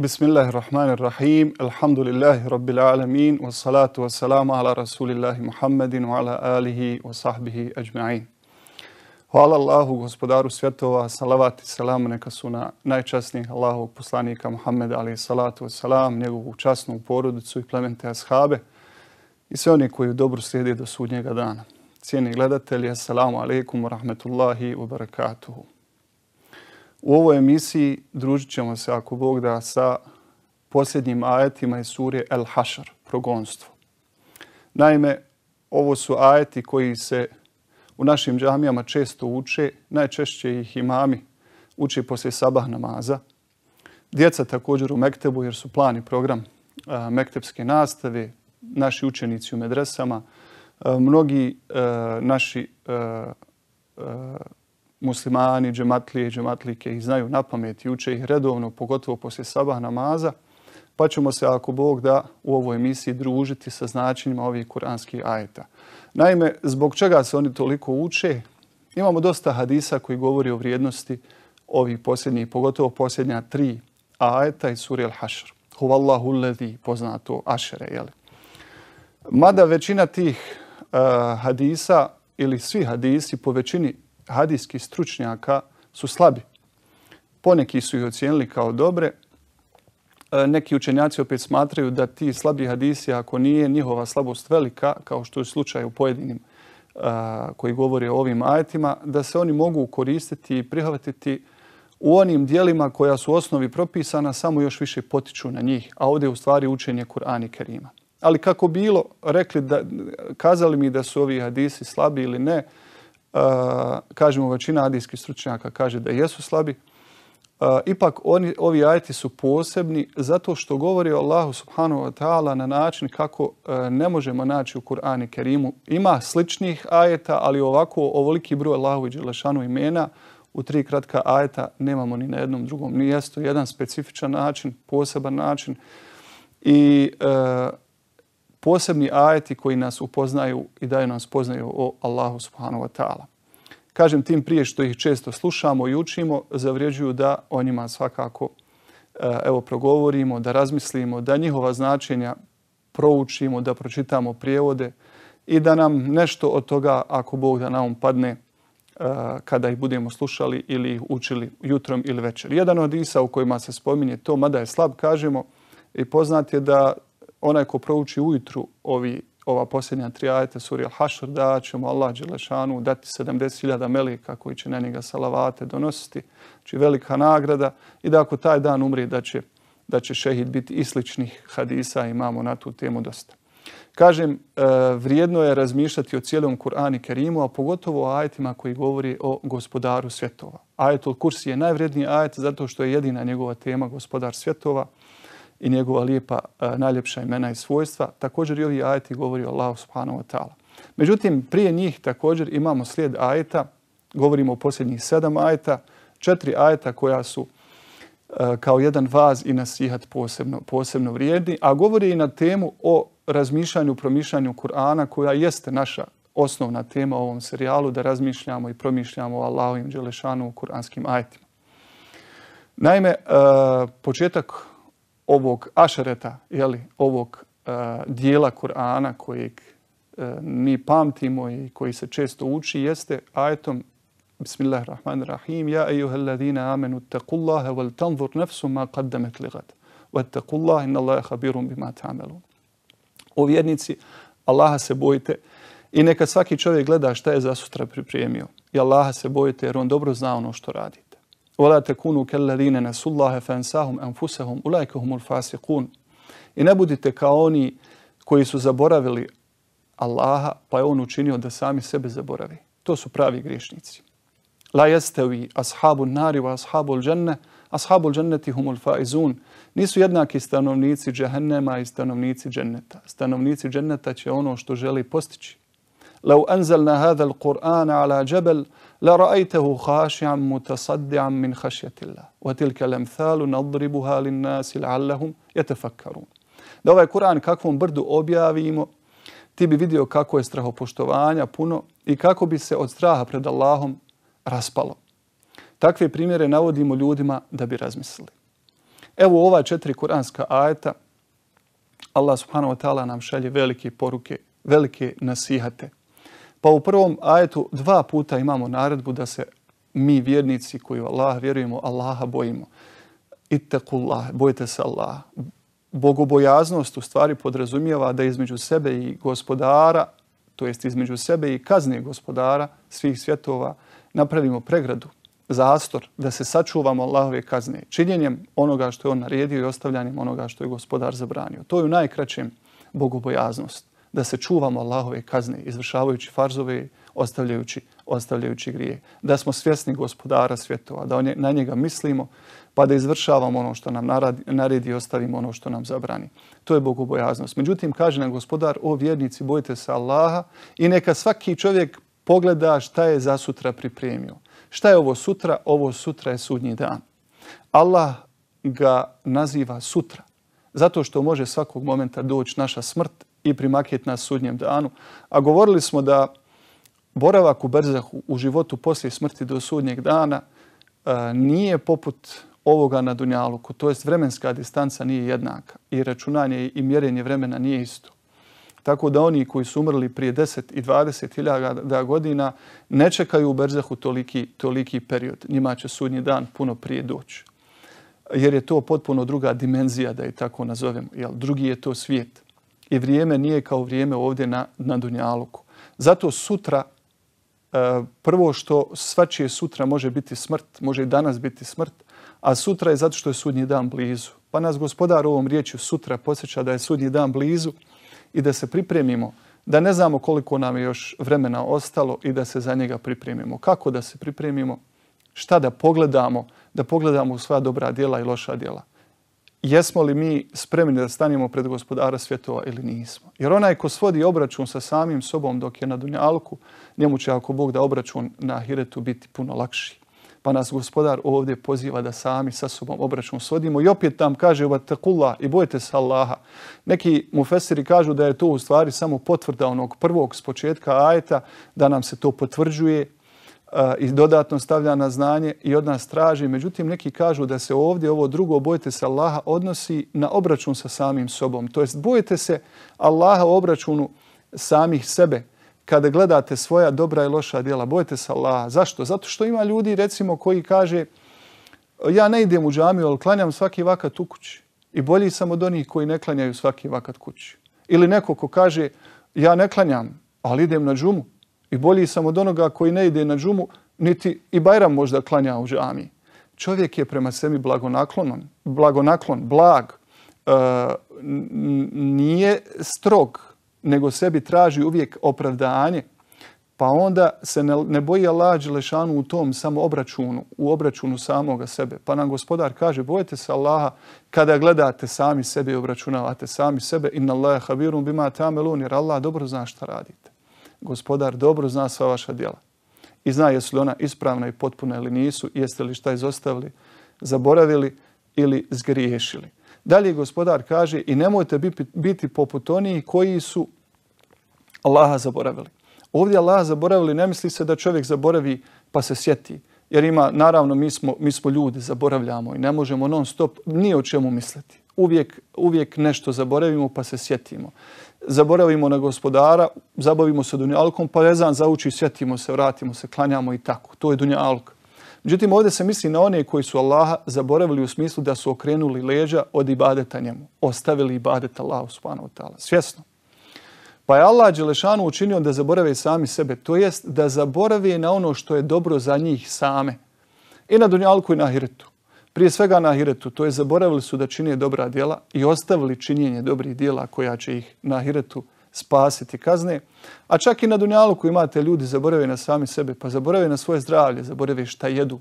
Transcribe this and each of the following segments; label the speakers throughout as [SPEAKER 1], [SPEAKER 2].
[SPEAKER 1] Bismillahirrahmanirrahim. Alhamdulillahi rabbil alamin. Wassalatu wassalamu ala rasulillahi Muhammedin wa ala alihi wa sahbihi ajma'in. Hvala Allahu, gospodaru svjetova, salavat i salam, neka su na najčasnijih Allahu poslanika Muhammeda, ali salatu salam, njegovu časnu porodicu i plemente ashabe i sve oni koji dobro slijede do sudnjega dana. Cijeni gledatelji, assalamu alaikum wa rahmetullahi wa barakatuhu. U ovoj emisiji družit ćemo se, ako Bog da, sa posljednjim ajetima iz sure El Hašar, progonstvo. Naime, ovo su ajeti koji se u našim džamijama često uče, najčešće ih imami uče poslije sabah namaza. Djeca također u Mektebu jer su plan i program Mektebske nastave, naši učenici u medresama, mnogi naši muslimani, džematlije i džematlike ih znaju na pamet i uče ih redovno, pogotovo poslije sabah namaza, pa ćemo se, ako Bog da, u ovoj emisiji družiti sa značenjima ovih kuranskih ajeta. Naime, zbog čega se oni toliko uče? Imamo dosta hadisa koji govori o vrijednosti ovih posljednjih, pogotovo posljednja tri ajeta i suri al-Hashr. Huvallahu ledi, poznato Ašere, jeli? Mada većina tih uh, hadisa ili svi hadisi po većini hadijskih stručnjaka su slabi. Poneki su ih ocijenili kao dobre. E, neki učenjaci opet smatraju da ti slabi hadisi, ako nije njihova slabost velika, kao što je slučaj u pojedinim e, koji govori o ovim ajetima, da se oni mogu koristiti i prihvatiti u onim dijelima koja su osnovi propisana, samo još više potiču na njih. A ovdje je u stvari učenje Kur'ana i Kerima. Ali kako bilo, rekli da, kazali mi da su ovi hadisi slabi ili ne, kažemo većina adijskih stručnjaka kaže da jesu slabi, ipak oni, ovi ajeti su posebni zato što govori Allah subhanahu wa ta'ala na način kako e, ne možemo naći u Kur'ani Kerimu. Ima sličnih ajeta, ali ovako ovoliki broj Allahu i Đelešanu imena u tri kratka ajeta nemamo ni na jednom drugom. Nije to jedan specifičan način, poseban način. I e, posebni ajeti koji nas upoznaju i daju nam spoznaju o Allahu subhanahu wa ta'ala. Kažem tim prije što ih često slušamo i učimo, zavrjeđuju da o njima svakako e, evo, progovorimo, da razmislimo, da njihova značenja proučimo, da pročitamo prijevode i da nam nešto od toga, ako Bog da nam um padne, e, kada ih budemo slušali ili ih učili jutrom ili večer. Jedan od isa u kojima se spominje to, mada je slab, kažemo, i poznat je da onaj ko prouči ujutru ovi, ova posljednja tri ajeta suri Al-Hashr, da će mu Allah Đelešanu dati 70.000 melika koji će na njega salavate donositi. Znači velika nagrada i da ako taj dan umri da će, da će šehid biti isličnih hadisa imamo na tu temu dosta. Kažem, e, vrijedno je razmišljati o cijelom Kur'an i Kerimu, a pogotovo o ajetima koji govori o gospodaru svjetova. Ajetul Kursi je najvredniji ajet zato što je jedina njegova tema gospodar svjetova i njegova lijepa, e, najljepša imena i svojstva. Također i ovi ajeti govori o Allahu subhanahu wa ta'ala. Međutim, prije njih također imamo slijed ajeta. Govorimo o posljednjih sedam ajeta. Četiri ajeta koja su e, kao jedan vaz i nasihat posebno, posebno vrijedni. A govori i na temu o razmišljanju, promišljanju Kur'ana koja jeste naša osnovna tema u ovom serijalu da razmišljamo i promišljamo o Allahovim Đelešanu u kuranskim ajetima. Naime, e, početak ovog ašereta, jeli, ovog e, dijela Kur'ana kojeg e, mi pamtimo i koji se često uči, jeste ajetom Bismillahirrahmanirrahim Ja ejuhel ladina amenu taqullaha wal tanzur nafsu ma qaddamet ligat wa taqullaha inna Allahe habirum bima tamelu. O vjernici, Allaha se bojite i neka svaki čovjek gleda šta je za sutra pripremio. I Allaha se bojite jer on dobro zna ono što radi. وَلَا تَكُونُوا كَلَّذِينَ نَسُوا اللَّهَ فَأَنْسَاهُمْ أَنْفُسَهُمْ أُولَيْكَ هُمُ الْفَاسِقُونَ I ne budite kao oni koji su zaboravili Allaha, pa je on učinio da sami sebe zaboravi. To su pravi griješnici. لَا يَسْتَوِي أَصْحَابُ النَّارِ وَأَصْحَابُ الْجَنَّةِ أَصْحَابُ الْجَنَّةِ هُمُ الْفَائِزُونَ Nisu jednaki stanovnici džehennema i stanovnici dženneta. Stanovnici dženneta će ono što želi postići, لو أنزلنا هذا القرآن على جبل لرأيته خاشعا متصدعا من خشية الله وتلك الأمثال نضربها للناس لعلهم يتفكرون da ovaj Kur'an kakvom brdu objavimo, ti bi vidio kako je strahopoštovanja puno i kako bi se od straha pred Allahom raspalo. Takve primjere navodimo ljudima da bi razmislili. Evo ova četiri kuranska ajeta, Allah subhanahu wa ta'ala nam šalje velike poruke, velike nasihate – Pa u prvom ajetu dva puta imamo naredbu da se mi vjernici koji u Allah vjerujemo, Allaha bojimo. Ittaqullah, bojte se Allah. Bogobojaznost u stvari podrazumijeva da između sebe i gospodara, to jest između sebe i kazne gospodara svih svjetova, napravimo pregradu, zastor, da se sačuvamo Allahove kazne činjenjem onoga što je on naredio i ostavljanjem onoga što je gospodar zabranio. To je u najkraćem bogobojaznost da se čuvamo Allahove kazne izvršavajući farzove, ostavljajući, ostavljajući grije. Da smo svjesni gospodara svjetova, da nje, na njega mislimo, pa da izvršavamo ono što nam naradi, naredi i ostavimo ono što nam zabrani. To je bogobojaznost. Međutim, kaže nam gospodar, o vjernici, bojite se Allaha i neka svaki čovjek pogleda šta je za sutra pripremio. Šta je ovo sutra? Ovo sutra je sudnji dan. Allah ga naziva sutra. Zato što može svakog momenta doći naša smrt i primakjeti na sudnjem danu. A govorili smo da boravak u Brzahu u životu poslije smrti do sudnjeg dana e, nije poput ovoga na Dunjaluku, to je vremenska distanca nije jednaka i računanje i mjerenje vremena nije isto. Tako da oni koji su umrli prije 10 i 20 hiljada godina ne čekaju u Berzahu toliki, toliki period. Njima će sudnji dan puno prije doći. Jer je to potpuno druga dimenzija, da je tako nazovemo. Jel? Drugi je to svijet i vrijeme nije kao vrijeme ovdje na, na Dunjaluku. Zato sutra, e, prvo što svačije sutra može biti smrt, može i danas biti smrt, a sutra je zato što je sudnji dan blizu. Pa nas gospodar ovom riječju sutra posjeća da je sudnji dan blizu i da se pripremimo, da ne znamo koliko nam je još vremena ostalo i da se za njega pripremimo. Kako da se pripremimo? Šta da pogledamo? Da pogledamo sva dobra djela i loša djela jesmo li mi spremni da stanemo pred gospodara svjetova ili nismo. Jer onaj ko svodi obračun sa samim sobom dok je na dunjalku, njemu će ako Bog da obračun na hiretu biti puno lakši. Pa nas gospodar ovdje poziva da sami sa sobom obračun svodimo. I opet tam kaže i bojte se Allaha. Neki mufesiri kažu da je to u stvari samo potvrda onog prvog s početka ajeta, da nam se to potvrđuje, i dodatno stavlja na znanje i od nas traži. Međutim, neki kažu da se ovdje ovo drugo bojite se Allaha odnosi na obračun sa samim sobom. To jest bojite se Allaha u obračunu samih sebe kada gledate svoja dobra i loša djela. Bojite se Allaha. Zašto? Zato što ima ljudi recimo koji kaže ja ne idem u džamiju, ali klanjam svaki vakat u kući. I bolji sam od onih koji ne klanjaju svaki vakat kući. Ili neko ko kaže ja ne klanjam, ali idem na džumu i bolji sam od onoga koji ne ide na džumu, niti i Bajram možda klanja u džami. Čovjek je prema sebi blagonaklon, blagonaklon blag, e, nije strog, nego sebi traži uvijek opravdanje. Pa onda se ne, ne boji Allah Đelešanu u tom samo obračunu, u obračunu samoga sebe. Pa nam gospodar kaže, bojete se Allaha kada gledate sami sebe i obračunavate sami sebe. Inna Allah habirun bima tamelun, jer Allah dobro zna šta radite gospodar dobro zna sva vaša djela i zna jesu li ona ispravna i potpuna ili nisu, jeste li šta izostavili, zaboravili ili zgriješili. Dalje gospodar kaže i nemojte biti poput oni koji su Allaha zaboravili. Ovdje Allaha zaboravili ne misli se da čovjek zaboravi pa se sjeti. Jer ima, naravno, mi smo, mi smo ljudi, zaboravljamo i ne možemo non stop ni o čemu misliti uvijek uvijek nešto zaboravimo pa se sjetimo. Zaboravimo na gospodara, zabavimo se dunjalkom, pa rezan zauči, sjetimo se, vratimo se, klanjamo i tako. To je dunjalk. Međutim, ovdje se misli na one koji su Allaha zaboravili u smislu da su okrenuli leđa od ibadeta njemu. Ostavili ibadet Allahu subhanahu wa ta'ala. Svjesno. Pa je Allah Đelešanu učinio da zaborave sami sebe. To jest da zaborave na ono što je dobro za njih same. I na dunjalku i na hirtu prije svega na ahiretu, to je zaboravili su da činije dobra djela i ostavili činjenje dobrih djela koja će ih na ahiretu spasiti kazne. A čak i na dunjalu koju imate ljudi zaborave na sami sebe, pa zaborave na svoje zdravlje, zaborave šta jedu,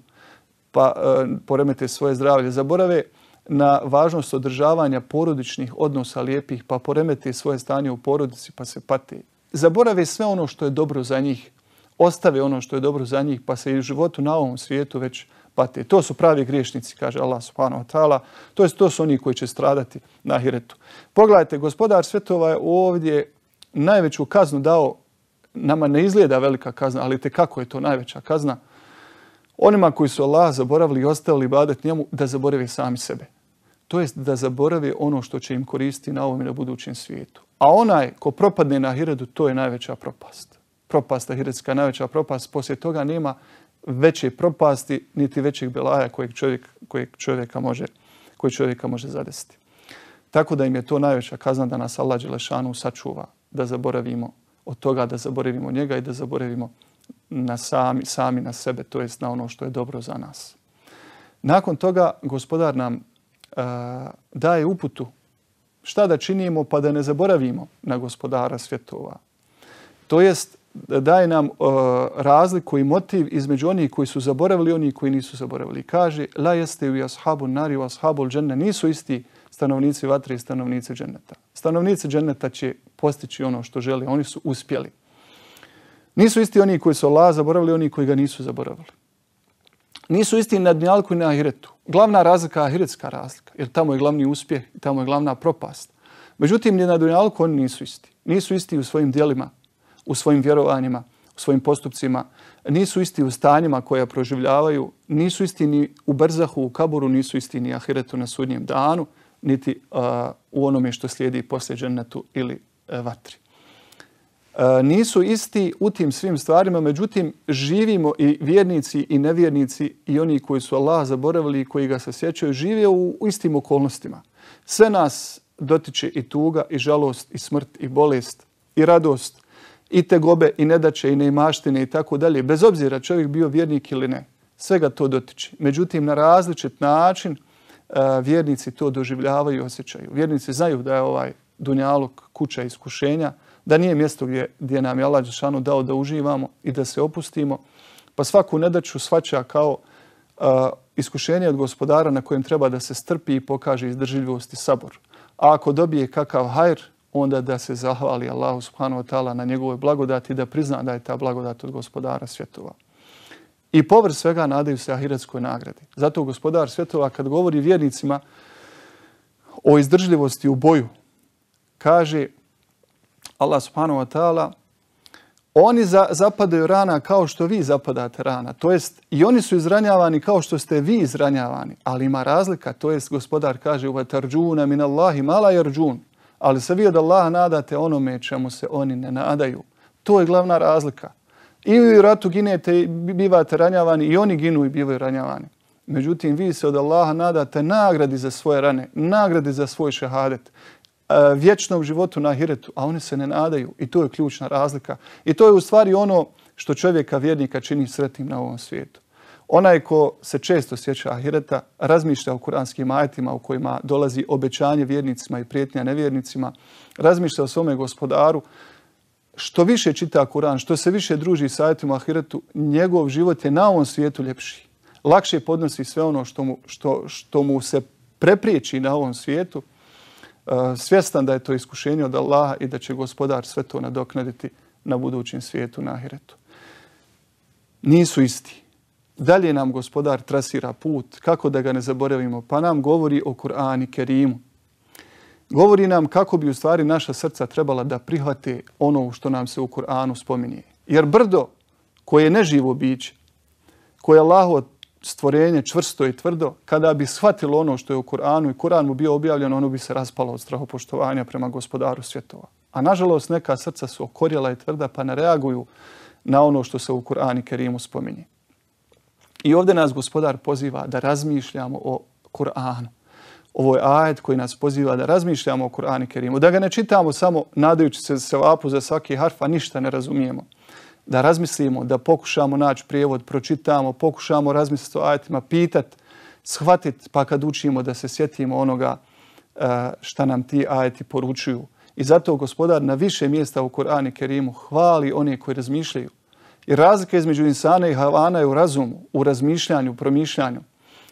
[SPEAKER 1] pa e, poremete svoje zdravlje, zaborave na važnost održavanja porodičnih odnosa lijepih, pa poremete svoje stanje u porodici, pa se pate. Zaborave sve ono što je dobro za njih, ostave ono što je dobro za njih, pa se i u životu na ovom svijetu već pate. To su pravi griješnici, kaže Allah subhanahu wa ta'ala. To, to su oni koji će stradati na hiretu. Pogledajte, gospodar svetova je ovdje najveću kaznu dao. Nama ne izgleda velika kazna, ali te kako je to najveća kazna? Onima koji su Allah zaboravili i ostavili badet njemu da zaborave sami sebe. To jest da zaborave ono što će im koristiti na ovom i na budućem svijetu. A onaj ko propadne na hiredu, to je najveća propast. Propasta hiredska najveća propast. Poslije toga nema veće propasti, niti većih belaja kojeg, čovjek, kojeg čovjeka može, koji čovjeka može zadesiti. Tako da im je to najveća kazna da nas Allah Đelešanu sačuva, da zaboravimo od toga, da zaboravimo njega i da zaboravimo na sami, sami na sebe, to jest na ono što je dobro za nas. Nakon toga gospodar nam a, e, daje uputu šta da činimo pa da ne zaboravimo na gospodara svjetova. To jest daje nam uh, razliku i motiv između onih koji su zaboravili i onih koji nisu zaboravili. Kaže, la jeste u ashabu nari u ashabu džene, nisu isti stanovnici vatre i stanovnici dženeta. Stanovnici dženeta će postići ono što žele, oni su uspjeli. Nisu isti oni koji su Allah zaboravili i oni koji ga nisu zaboravili. Nisu isti na dnjalku i na ahiretu. Glavna razlika je ahiretska razlika, jer tamo je glavni uspjeh i tamo je glavna propast. Međutim, ni na dunjalku oni nisu isti. Nisu isti u svojim dijelima, u svojim vjerovanjima, u svojim postupcima, nisu isti u stanjima koje proživljavaju, nisu isti ni u brzahu, u kaburu, nisu isti ni ahiretu na sudnjem danu, niti uh, u onome što slijedi poslije dženetu ili uh, vatri. Uh, nisu isti u tim svim stvarima, međutim, živimo i vjernici i nevjernici i oni koji su Allah zaboravili i koji ga se sjećaju, žive u, u istim okolnostima. Sve nas dotiče i tuga, i žalost, i smrt, i bolest, i radost, uh, i te gobe i nedaće i neimaštine i tako dalje, bez obzira čovjek bio vjernik ili ne, sve ga to dotiče. Međutim, na različit način eh, vjernici to doživljavaju i osjećaju. Vjernici znaju da je ovaj dunjalog kuća iskušenja, da nije mjesto gdje, gdje nam je Allah Đešanu dao da uživamo i da se opustimo. Pa svaku nedaću svaća kao a, eh, iskušenje od gospodara na kojem treba da se strpi i pokaže izdržljivost i sabor. A ako dobije kakav hajr, onda da se zahvali Allahu subhanahu wa ta'ala na njegove blagodati da prizna da je ta blagodat od gospodara svjetova. I povrst svega nadaju se ahiretskoj nagradi. Zato gospodar svjetova kad govori vjernicima o izdržljivosti u boju, kaže Allah subhanahu wa ta'ala oni za, zapadaju rana kao što vi zapadate rana. To jest i oni su izranjavani kao što ste vi izranjavani. Ali ima razlika. To jest gospodar kaže u vatarđuna min Allahi mala jarđun ali se vi od Allaha nadate onome čemu se oni ne nadaju. To je glavna razlika. I u ratu ginete i bivate ranjavani i oni ginu i bivaju ranjavani. Međutim, vi se od Allaha nadate nagradi za svoje rane, nagradi za svoj šehadet, e, vječnom životu na hiretu, a oni se ne nadaju. I to je ključna razlika. I to je u stvari ono što čovjeka vjernika čini sretnim na ovom svijetu. Onaj ko se često sjeća ahireta, razmišlja o kuranskim ajetima u kojima dolazi obećanje vjernicima i prijetnja nevjernicima, razmišlja o svome gospodaru, što više čita Kur'an, što se više druži sa ajetima ahiretu, njegov život je na ovom svijetu ljepši. Lakše podnosi sve ono što mu, što, što mu se prepriječi na ovom svijetu, e, svjestan da je to iskušenje od Allaha i da će gospodar sve to nadoknaditi na budućem svijetu na ahiretu. Nisu isti dalje nam gospodar trasira put, kako da ga ne zaboravimo, pa nam govori o Kur'an i Kerimu. Govori nam kako bi u stvari naša srca trebala da prihvate ono što nam se u Kur'anu spominje. Jer brdo koje je neživo biće, koje je Allaho stvorenje čvrsto i tvrdo, kada bi shvatilo ono što je u Kur'anu i Kur'an mu bio objavljen, ono bi se raspalo od strahopoštovanja prema gospodaru svjetova. A nažalost neka srca su okorjela i tvrda pa ne reaguju na ono što se u Kur'an i Kerimu spominje. I ovdje nas gospodar poziva da razmišljamo o Kur'anu. Ovo je ajed koji nas poziva da razmišljamo o Kur'anu Kerimu. Da ga ne čitamo samo nadajući se sevapu za svaki harfa, ništa ne razumijemo. Da razmislimo, da pokušamo naći prijevod, pročitamo, pokušamo razmisliti o ajetima, pitati, shvatiti, pa kad učimo da se sjetimo onoga e, šta nam ti ajeti poručuju. I zato gospodar na više mjesta u Kur'anu Kerimu hvali one koji razmišljaju. Jer razlika između insana i havana je u razumu, u razmišljanju, u promišljanju.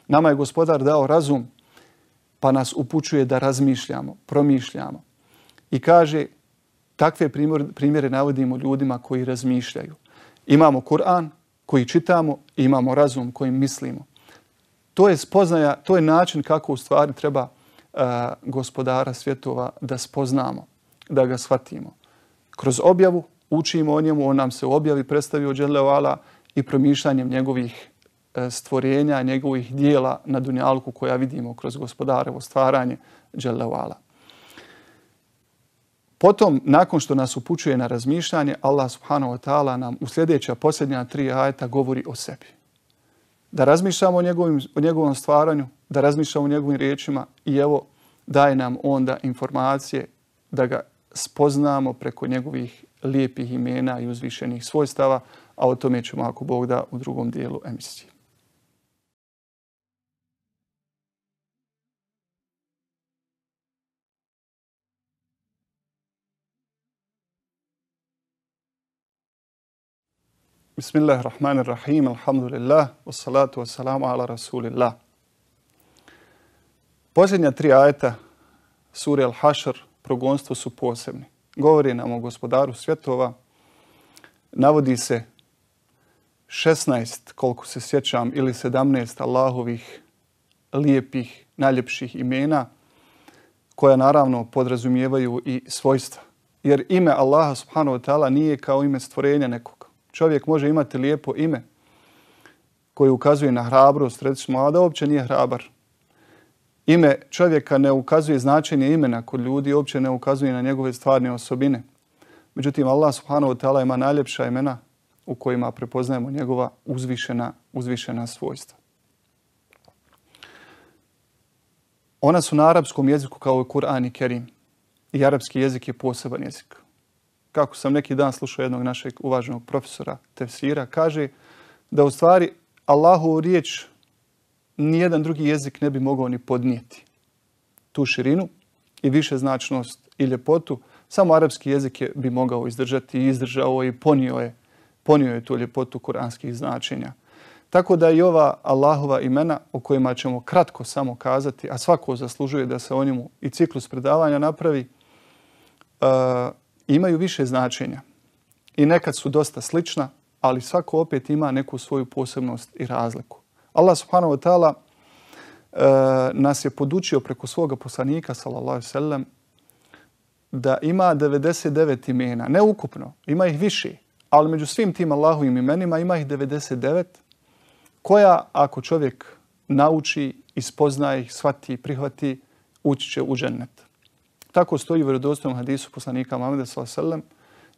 [SPEAKER 1] Nama je gospodar dao razum, pa nas upućuje da razmišljamo, promišljamo. I kaže, takve primjere navodimo ljudima koji razmišljaju. Imamo Kur'an koji čitamo i imamo razum kojim mislimo. To je spoznaja, to je način kako u stvari treba uh, gospodara svjetova da spoznamo, da ga shvatimo. Kroz objavu, učimo o njemu, on nam se objavi predstavi o Đeleoala i promišljanjem njegovih e, stvorenja, njegovih dijela na Dunjalku koja vidimo kroz gospodarevo stvaranje Đeleoala. Potom, nakon što nas upućuje na razmišljanje, Allah subhanahu wa ta'ala nam u sljedeća posljednja tri ajeta govori o sebi. Da razmišljamo o, njegovim, o njegovom stvaranju, da razmišljamo o njegovim riječima i evo daje nam onda informacije da ga spoznamo preko njegovih lijepih imena i uzvišenih svojstava, a o tome ćemo ako Bog da u drugom dijelu emisije. Bismillahirrahmanirrahim, alhamdulillah, wassalatu wassalamu ala rasulillah. Posljednja tri ajeta, suri Al-Hashr, progonstvo su posebni govori nam o gospodaru svjetova, navodi se 16, koliko se sjećam, ili 17 Allahovih lijepih, najljepših imena, koja naravno podrazumijevaju i svojstva. Jer ime Allaha subhanahu wa ta'ala nije kao ime stvorenja nekog. Čovjek može imati lijepo ime koje ukazuje na hrabrost, recimo, a da uopće nije hrabar ime čovjeka ne ukazuje značenje imena kod ljudi, uopće ne ukazuje na njegove stvarne osobine. Međutim, Allah subhanahu wa ta'ala ima najljepša imena u kojima prepoznajemo njegova uzvišena, uzvišena svojstva. Ona su na arapskom jeziku kao i Kur'an i Kerim. I arapski jezik je poseban jezik. Kako sam neki dan slušao jednog našeg uvaženog profesora Tefsira, kaže da u stvari Allahu riječ nijedan drugi jezik ne bi mogao ni podnijeti tu širinu i više značnost i ljepotu. Samo arapski jezik je bi mogao izdržati i izdržao i ponio je, ponio je tu ljepotu kuranskih značenja. Tako da i ova Allahova imena o kojima ćemo kratko samo kazati, a svako zaslužuje da se o njemu i ciklus predavanja napravi, uh, imaju više značenja. I nekad su dosta slična, ali svako opet ima neku svoju posebnost i razliku. Allah subhanahu wa ta'ala e, nas je podučio preko svoga poslanika, sallallahu alaihi sallam, da ima 99 imena, ne ukupno, ima ih više, ali među svim tim Allahovim imenima ima ih 99, koja ako čovjek nauči, ispozna ih, shvati, prihvati, ući će u džennet. Tako stoji u vjerodostom hadisu poslanika Muhammeda sallallahu alaihi sallam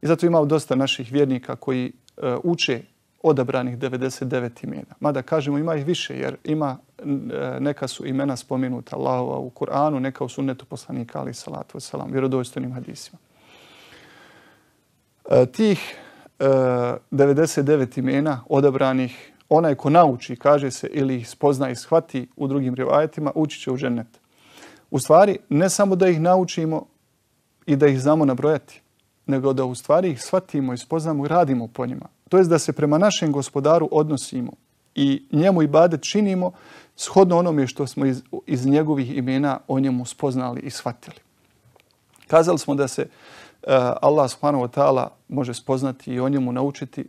[SPEAKER 1] i zato imao dosta naših vjernika koji eh, uče odabranih 99 imena. Mada kažemo ima ih više jer ima e, neka su imena spomenuta Allahova u Kur'anu, neka u sunnetu poslanika ali salatu wasalam, vjerodojstvenim hadisima. E, tih 99 e, imena odabranih, onaj ko nauči, kaže se, ili ih spozna i shvati u drugim rivajetima, ući će u ženet. U stvari, ne samo da ih naučimo i da ih znamo nabrojati, nego da u stvari ih shvatimo i spoznamo i radimo po njima to je da se prema našem gospodaru odnosimo i njemu ibadet činimo shodno onome što smo iz, iz njegovih imena o njemu spoznali i shvatili. Kazali smo da se uh, Allah subhanahu wa ta'ala može spoznati i o njemu naučiti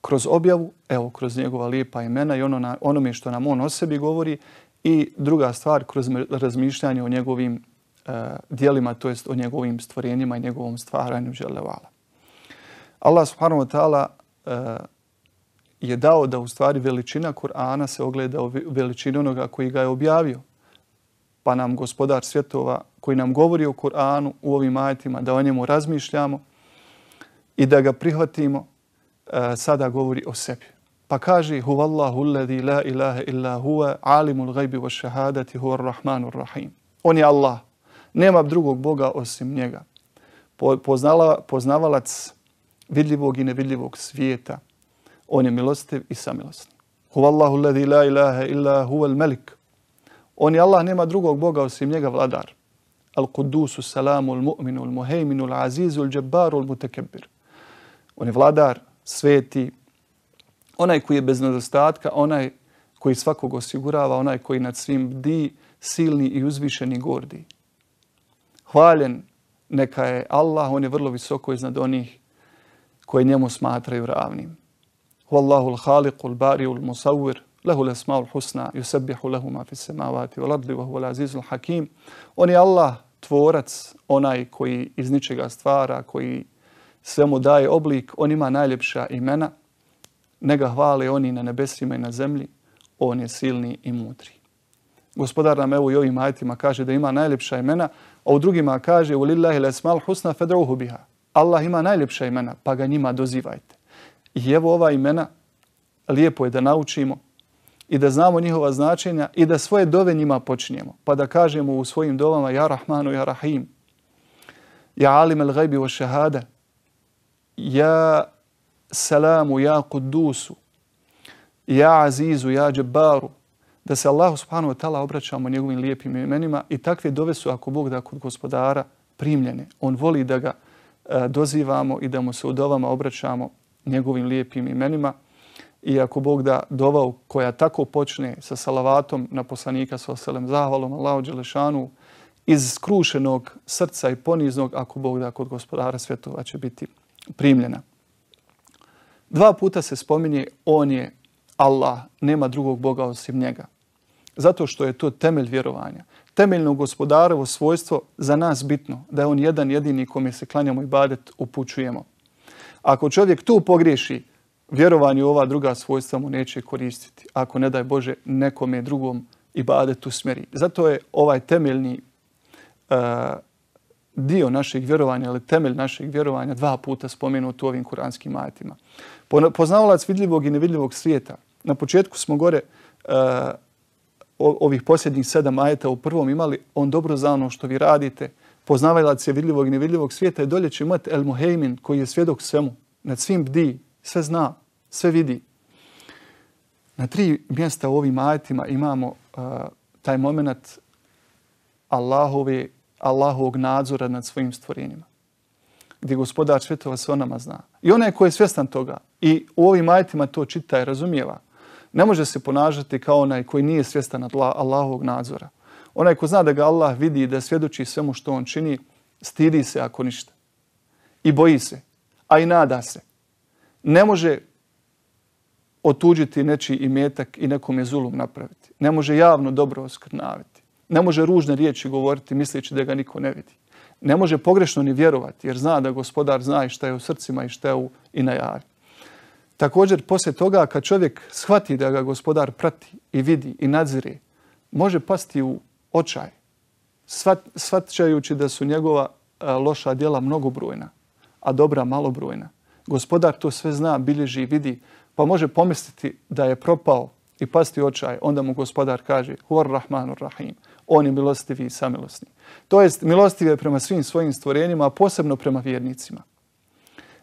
[SPEAKER 1] kroz objavu, evo, kroz njegova lijepa imena i ono na, onome što nam on o sebi govori i druga stvar, kroz razmišljanje o njegovim uh, eh, dijelima, to jest o njegovim stvorenjima i njegovom stvaranju želevala. Allah subhanahu wa ta'ala eh, je dao da u stvari veličina Kur'ana se ogleda u veličinu onoga koji ga je objavio. Pa nam gospodar svjetova koji nam govori o Kur'anu u ovim ajetima, da o njemu razmišljamo i da ga prihvatimo, eh, sada govori o sebi. Pa kaže Huvallahu alladhi la ilaha illa huwa alimul gajbi wa shahadati huwa rahmanur rahim. On je Allah. Nema drugog Boga osim njega. Poznala, poznavalac vidljivog i nevidljivog svijeta. On je milostiv i samilosni. Huva Allahu ladhi la ilaha illa huva al-malik. On je Allah, nema drugog Boga osim njega vladar. Al-Qudusu, Salamu, Al-Mu'minu, Al-Muhejminu, Al-Azizu, Al-Jabbaru, Al-Mutakebir. On je vladar, sveti, onaj koji je bez nedostatka, onaj koji svakog osigurava, onaj koji nad svim di, silni i uzvišeni gordi. Hvaljen neka je Allah, on je vrlo visoko iznad onih koje njemu smatraju ravnim. Wallahu al-Khaliqu al-Bari al-Musawwir lahu al-asma'u al-husna yusabbihu lahu ma fi samawati wal ardi wa huwa al-aziz al-hakim. Oni Allah tvorac, onaj koji iz ničega stvara, koji svemu daje oblik, on ima najljepša imena. Nega hvale oni na nebesima i na zemlji, on je silni i mudri. Gospodar nam evo i ovim ajetima kaže da ima najljepša imena, a u drugima kaže ulillahi lesmal husna fedruhu biha. Allah ima najljepša imena, pa ga njima dozivajte. I evo ova imena, lijepo je da naučimo i da znamo njihova značenja i da svoje dove njima počnijemo. Pa da kažemo u svojim dovama, ja Rahmanu, ja Rahim, ja Alim el Gajbi wa Shahada, ja Salamu, ja Kudusu, ja Azizu, ja Džabaru, da se Allahu subhanahu wa ta'ala obraćamo njegovim lijepim imenima i takve dove su, ako Bog da kod gospodara, primljene. On voli da ga E, dozivamo i da mu se u dovama obraćamo njegovim lijepim imenima. I ako Bog da dovao koja tako počne sa salavatom na poslanika s oselem zahvalom Allaho Đelešanu iz skrušenog srca i poniznog, ako Bog da kod gospodara svjetova će biti primljena. Dva puta se spominje on je Allah, nema drugog Boga osim njega. Zato što je to temelj vjerovanja temeljno gospodarovo svojstvo za nas bitno, da je on jedan jedini kome se klanjamo i badet upućujemo. Ako čovjek tu pogriješi, vjerovanje u ova druga svojstva mu neće koristiti. Ako ne daj Bože, nekome drugom i badet usmjeri. Zato je ovaj temeljni uh, dio našeg vjerovanja ali temelj našeg vjerovanja dva puta spomenut u ovim kuranskim ajetima. Poznavalac vidljivog i nevidljivog svijeta. Na početku smo gore uh, ovih posljednjih sedam ajeta u prvom imali, on dobro za ono što vi radite, poznavajlac je vidljivog i nevidljivog svijeta i dolje će imati El Muheimin koji je svjedok svemu, nad svim bdi, sve zna, sve vidi. Na tri mjesta u ovim ajetima imamo uh, taj moment Allahove, Allahovog nadzora nad svojim stvorenjima, gdje gospodar svjetova sve o nama zna. I onaj koji je svjestan toga i u ovim ajetima to čita i razumijeva, ne može se ponažati kao onaj koji nije svjestan Allahovog nadzora. Onaj ko zna da ga Allah vidi i da svjedoči svemu što on čini, stidi se ako ništa. I boji se, a i nada se. Ne može otuđiti nečiji imetak i nekom je zulum napraviti. Ne može javno dobro oskrnaviti. Ne može ružne riječi govoriti misleći da ga niko ne vidi. Ne može pogrešno ni vjerovati jer zna da gospodar zna i šta je u srcima i šta je u i najavi. Također, poslije toga, kad čovjek shvati da ga gospodar prati i vidi i nadzire, može pasti u očaj, shvatčajući da su njegova e, loša djela mnogobrojna, a dobra malobrojna. Gospodar to sve zna, bilježi i vidi, pa može pomisliti da je propao i pasti u očaj. Onda mu gospodar kaže, hor rahmanur rahim, on je milostiv i samilostni. To jest, milostiv je prema svim svojim stvorenjima, a posebno prema vjernicima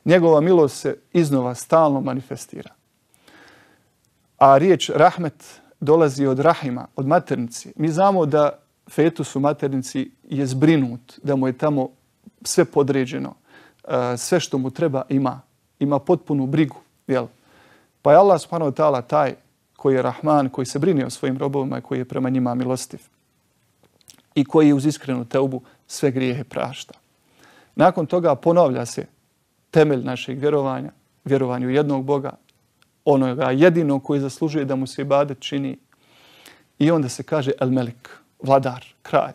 [SPEAKER 1] njegova milost se iznova stalno manifestira. A riječ rahmet dolazi od rahima, od maternici. Mi znamo da fetus u maternici je zbrinut, da mu je tamo sve podređeno, e, sve što mu treba ima, ima potpunu brigu. Jel? Pa je Allah subhanahu wa ta'ala taj koji je Rahman, koji se brine o svojim robovima i koji je prema njima milostiv i koji je uz iskrenu teubu sve grijehe prašta. Nakon toga ponavlja se temelj našeg vjerovanja, vjerovanju jednog Boga, onoga jedino koji zaslužuje da mu se ibadet čini. I onda se kaže El Melik, vladar, kralj.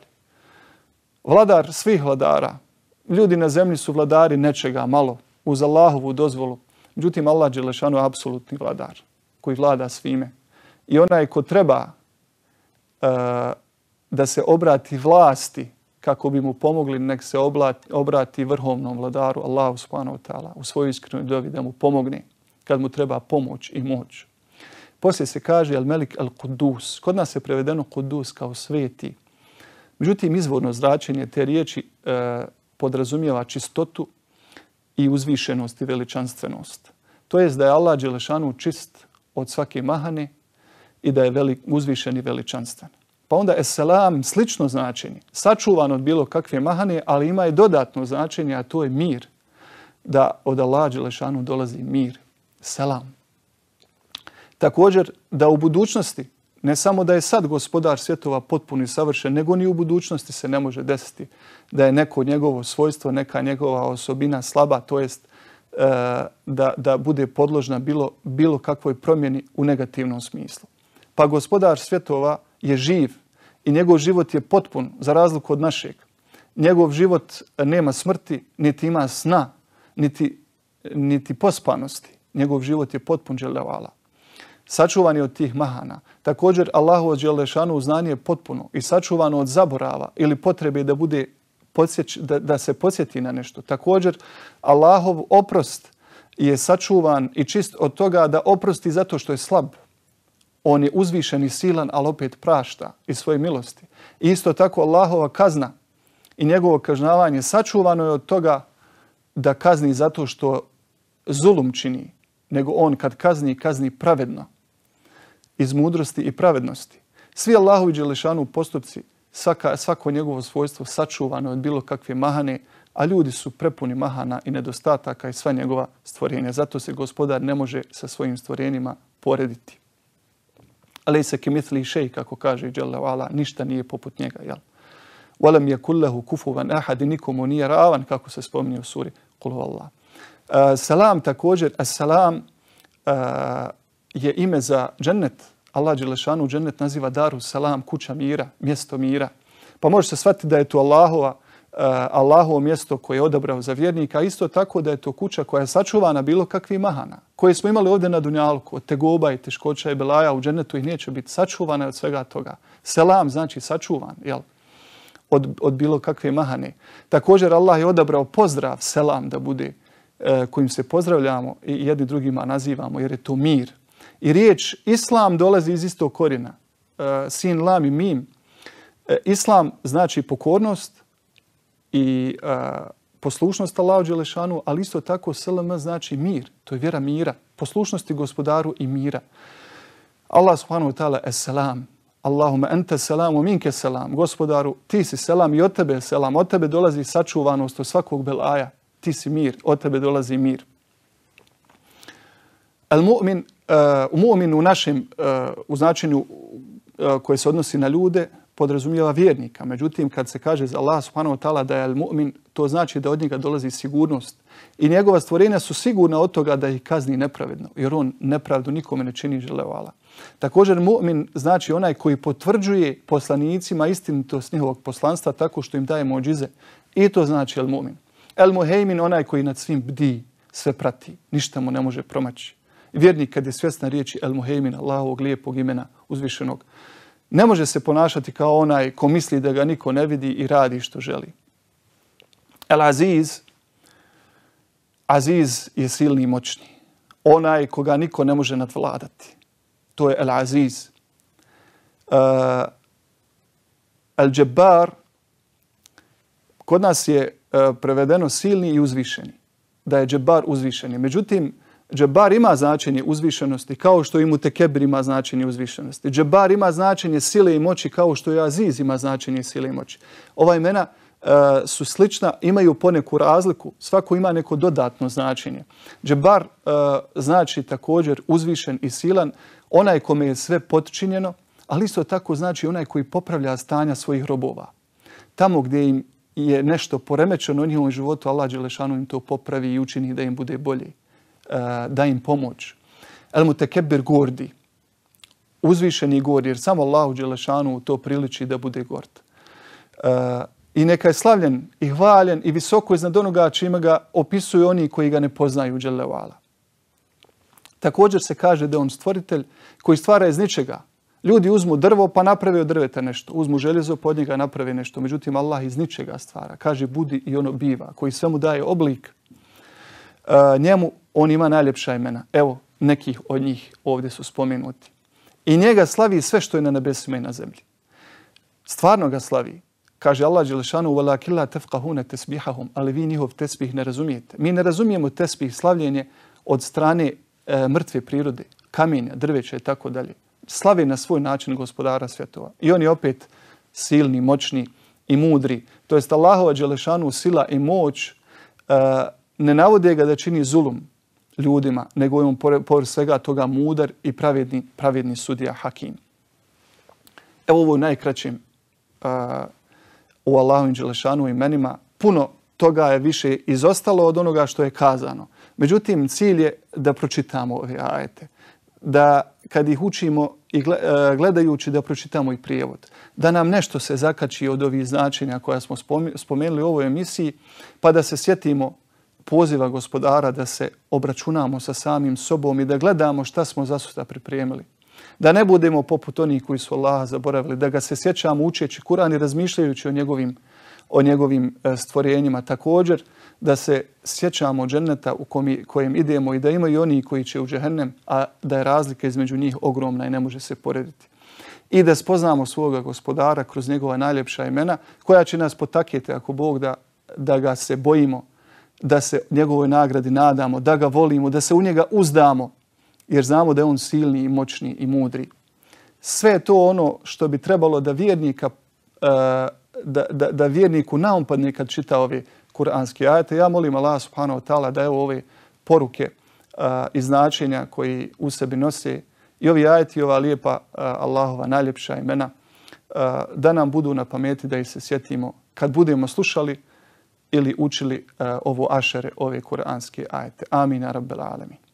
[SPEAKER 1] Vladar svih vladara. Ljudi na zemlji su vladari nečega, malo, uz Allahovu dozvolu. Međutim, Allah je je apsolutni vladar koji vlada svime. I onaj ko treba uh, da se obrati vlasti, kako bi mu pomogli nek se obrati vrhovnom vladaru Allahu subhanahu wa ta'ala u svojoj iskrenoj dobi da mu pomogne kad mu treba pomoć i moć. Poslije se kaže Al-Melik Al-Qudus. Kod nas je prevedeno Qudus kao sveti. Međutim, izvorno zračenje te riječi e, podrazumijeva čistotu i uzvišenost i veličanstvenost. To jest da je Allah Đelešanu čist od svake mahane i da je velik, uzvišen i veličanstven. Pa onda je selam slično značenje, sačuvan od bilo kakve mahane, ali ima i dodatno značenje, a to je mir. Da od Allah Đelešanu dolazi mir, selam. Također da u budućnosti, ne samo da je sad gospodar svjetova potpuno i savršen, nego ni u budućnosti se ne može desiti da je neko njegovo svojstvo, neka njegova osobina slaba, to jest e, da, da bude podložna bilo, bilo kakvoj promjeni u negativnom smislu. Pa gospodar svjetova, je živ i njegov život je potpun za razliku od našeg. Njegov život nema smrti, niti ima sna, niti, niti pospanosti. Njegov život je potpun dželevala. Sačuvan je od tih mahana. Također, Allahu od dželešanu znanje je potpuno i sačuvano od zaborava ili potrebe da bude podsjeć, da, da se podsjeti na nešto. Također, Allahov oprost je sačuvan i čist od toga da oprosti zato što je slab on je uzvišen i silan, ali opet prašta iz svoje milosti. Isto tako Allahova kazna i njegovo kažnavanje sačuvano je od toga da kazni zato što zulum čini, nego on kad kazni, kazni pravedno iz mudrosti i pravednosti. Svi Allahovi Đelešanu postupci, svaka, svako njegovo svojstvo sačuvano od bilo kakve mahane, a ljudi su prepuni mahana i nedostataka i sva njegova stvorenja. Zato se gospodar ne može sa svojim stvorenjima porediti alejsa ke mithli shej, kako kaže Jalla wa'ala, ništa nije poput njega, jel? Walam je kullahu kufuvan ahad, nikomu nije ravan, kako se spominje u suri, kul Allah. Salam također, as-salam je ime za džennet. Allah Đelešanu džennet naziva Daru Salam, kuća mira, mjesto mira. Pa može se shvatiti da je tu Allahova, Eh, Allahovo mjesto koje je odabrao za vjernika, isto tako da je to kuća koja je sačuvana bilo kakvi mahana, koje smo imali ovdje na Dunjalku, od tegoba i teškoća i belaja, u džennetu ih neće biti sačuvane od svega toga. Selam znači sačuvan, jel? Od, od bilo kakve mahane. Također Allah je odabrao pozdrav, selam da bude e, kojim se pozdravljamo i jedni drugima nazivamo, jer je to mir. I riječ Islam dolazi iz istog korina. E, sin, lam i mim. E, Islam znači pokornost, i a, poslušnost Allahu Đelešanu, ali isto tako SLM znači mir. To je vjera mira, poslušnosti gospodaru i mira. Allah subhanahu wa ta'ala es salam. Allahumma ente salam, u minke selam. Gospodaru, ti si salam i od tebe je selam. Od tebe dolazi sačuvanost od svakog belaja. Ti si mir, od tebe dolazi mir. Al mu'min, uh, mu'min u našem, uh, u značenju uh, koje se odnosi na ljude, podrazumijeva vjernika. Međutim, kad se kaže za Allah subhanahu wa ta'ala da je mu'min, to znači da od njega dolazi sigurnost. I njegova stvorenja su sigurna od toga da ih kazni nepravedno, jer on nepravdu nikome ne čini želevala. Također, mu'min znači onaj koji potvrđuje poslanicima istinitost njihovog poslanstva tako što im daje mođize. I to znači el mu'min. El muhejmin, onaj koji nad svim bdi, sve prati, ništa mu ne može promaći. Vjernik kad je svjesna riječi el muhejmin, Allahovog lijepog imena, uzvišenog, ne može se ponašati kao onaj ko misli da ga niko ne vidi i radi što želi. El Aziz, Aziz je silni i moćni. Onaj koga niko ne može nadvladati. To je El Aziz. Uh, El Džebar, kod nas je uh, prevedeno silni i uzvišeni. Da je Džebar uzvišeni. Međutim, Džebar ima značenje uzvišenosti kao što i Mutekebir ima značenje uzvišenosti. Džebar ima značenje sile i moći kao što i Aziz ima značenje sile i moći. Ova imena e, su slična, imaju poneku razliku. Svako ima neko dodatno značenje. Džebar e, znači također uzvišen i silan, onaj kome je sve potičinjeno, ali isto tako znači onaj koji popravlja stanja svojih robova. Tamo gdje im je nešto poremećeno u njihovom životu, Allah Đelešanu im to popravi i učini da im bude bolje. E, da im pomoć. El mu te kebir gordi, uzvišeni gordi, jer samo Allah u Đelešanu to priliči da bude gord. E, I neka je slavljen i hvaljen i visoko iznad onoga čima ga opisuju oni koji ga ne poznaju u Đelevala. Također se kaže da on stvoritelj koji stvara iz ničega. Ljudi uzmu drvo pa naprave od drveta nešto. Uzmu željezo pod pa njega naprave nešto. Međutim, Allah iz ničega stvara. Kaže, budi i ono biva koji svemu daje oblik E, njemu on ima najljepša imena. Evo, nekih od njih ovdje su spomenuti. I njega slavi sve što je na nebesima i na zemlji. Stvarno ga slavi. Kaže Allah Đelešanu, وَلَا كِلَّا تَفْقَهُونَ تَسْبِحَهُمْ Ali vi njihov tesbih ne razumijete. Mi ne razumijemo tesbih slavljenje od strane e, mrtve prirode, kamenja, drveća i tako dalje. Slavi na svoj način gospodara svjetova. I on je opet silni, moćni i mudri. To jest Allahova Đelešanu sila i moć e, ne navode ga da čini zulum ljudima, nego je on pored svega toga mudar i pravedni, pravedni sudija Hakim. Evo ovo je najkraćim uh, u Allahovim Đelešanu menima. Puno toga je više izostalo od onoga što je kazano. Međutim, cilj je da pročitamo ove ajete. Da kad ih učimo i gledajući da pročitamo i prijevod. Da nam nešto se zakači od ovih značenja koja smo spomenuli u ovoj emisiji, pa da se sjetimo poziva gospodara da se obračunamo sa samim sobom i da gledamo šta smo za sutra pripremili. Da ne budemo poput onih koji su Allaha zaboravili, da ga se sjećamo učeći Kur'an i razmišljajući o njegovim, o njegovim e, stvorenjima. Također da se sjećamo dženneta u kom, kojem idemo i da imaju oni koji će u džehennem, a da je razlika između njih ogromna i ne može se porediti. I da spoznamo svoga gospodara kroz njegova najljepša imena koja će nas potakjeti ako Bog da, da ga se bojimo, da se njegovoj nagradi nadamo, da ga volimo, da se u njega uzdamo, jer znamo da je on silni i moćni i mudri. Sve to ono što bi trebalo da vjernika e, da, da, da vjerniku naumpadne kad čita ove kuranske ajete. Ja molim Allah subhanahu wa ta'ala da je ove poruke e, i značenja koji u sebi nose i ovi ajeti i ova lijepa e, Allahova najljepša imena da nam budu na pameti da ih se sjetimo kad budemo slušali ili učili uh, eh, ovu ašere, ove kuranske ajete. Amin, Arabel Alemin.